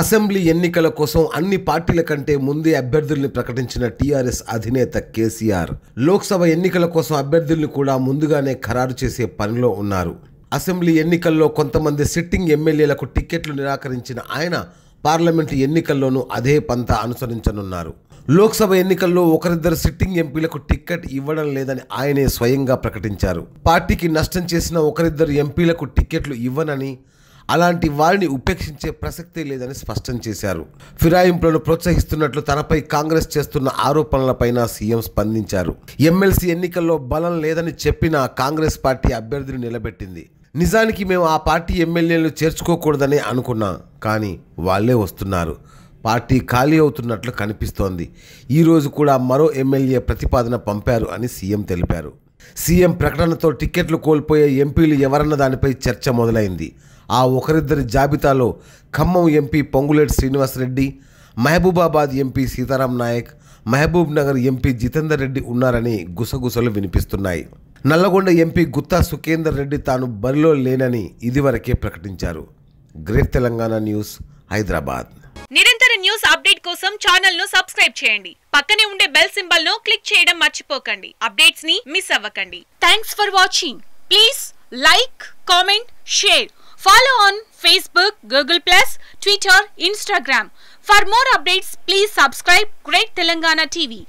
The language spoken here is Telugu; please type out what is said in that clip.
అసెంబ్లీ ఎన్నికల కోసం అన్ని పార్టీల కంటే ముందే అభ్యర్థుల్ని ప్రకటించిన టీఆర్ఎస్ అధినేత కేసీఆర్ లోక్సభ ఎన్నికల కోసం అభ్యర్థుల్ని కూడా ముందుగానే ఖరారు చేసే పనిలో ఉన్నారు అసెంబ్లీ ఎన్నికల్లో కొంతమంది సిట్టింగ్ ఎమ్మెల్యేలకు టిక్కెట్లు నిరాకరించిన ఆయన పార్లమెంటు ఎన్నికల్లోనూ అదే పంత అనుసరించనున్నారు లోక్సభ ఎన్నికల్లో ఒకరిద్దరు సిట్టింగ్ ఎంపీలకు టిక్కెట్ ఇవ్వడం లేదని ఆయనే స్వయంగా ప్రకటించారు పార్టీకి నష్టం చేసిన ఒకరిద్దరు ఎంపీలకు టిక్కెట్లు ఇవ్వనని అలాంటి వారిని ఉపేక్షించే ప్రసక్తే లేదని స్పష్టం చేశారు ఫిరాయింపులను ప్రోత్సహిస్తున్నట్లు తనపై కాంగ్రెస్ చేస్తున్న ఆరోపణలపైన సీఎం స్పందించారు ఎమ్మెల్సీ ఎన్నికల్లో బలం లేదని చెప్పిన కాంగ్రెస్ పార్టీ అభ్యర్థిని నిలబెట్టింది నిజానికి మేము ఆ పార్టీ ఎమ్మెల్యేలు చేర్చుకోకూడదని అనుకున్నాం కానీ వాళ్ళే వస్తున్నారు పార్టీ ఖాళీ అవుతున్నట్లు కనిపిస్తోంది ఈరోజు కూడా మరో ఎమ్మెల్యే ప్రతిపాదన పంపారు అని సీఎం తెలిపారు సీఎం ప్రకటనతో టిక్కెట్లు కోల్పోయే ఎంపీలు ఎవరన్న దానిపై చర్చ మొదలైంది ఆ ఒకరిద్దరి జాబితాలో Khammam MP Ponguleti Srinivasa Reddy Mahabubabad MP Seetharam Naik Mahbubnagar MP Jitender Reddy ఉన్నారని గుసగుసలు వినిపిస్తున్నాయి నల్లగొండ ఎంపీ గుత్తా సుఖేందర్ రెడ్డి తాను బరిలో లేనని ఇదివరకే ప్రకటించారు గ్రేట్ తెలంగాణ న్యూస్ హైదరాబాద్ నిరంతర న్యూస్ అప్డేట్ కోసం ఛానల్ ను సబ్స్క్రైబ్ చేయండి పక్కనే ఉండే బెల్ సింబల్ ను క్లిక్ చేయడం మర్చిపోకండి అప్డేట్స్ ని మిస్ అవ్వకండి thanks for watching please like comment share Follow on Facebook, Google+, Twitter, Instagram. For more updates, please subscribe Great Telangana TV.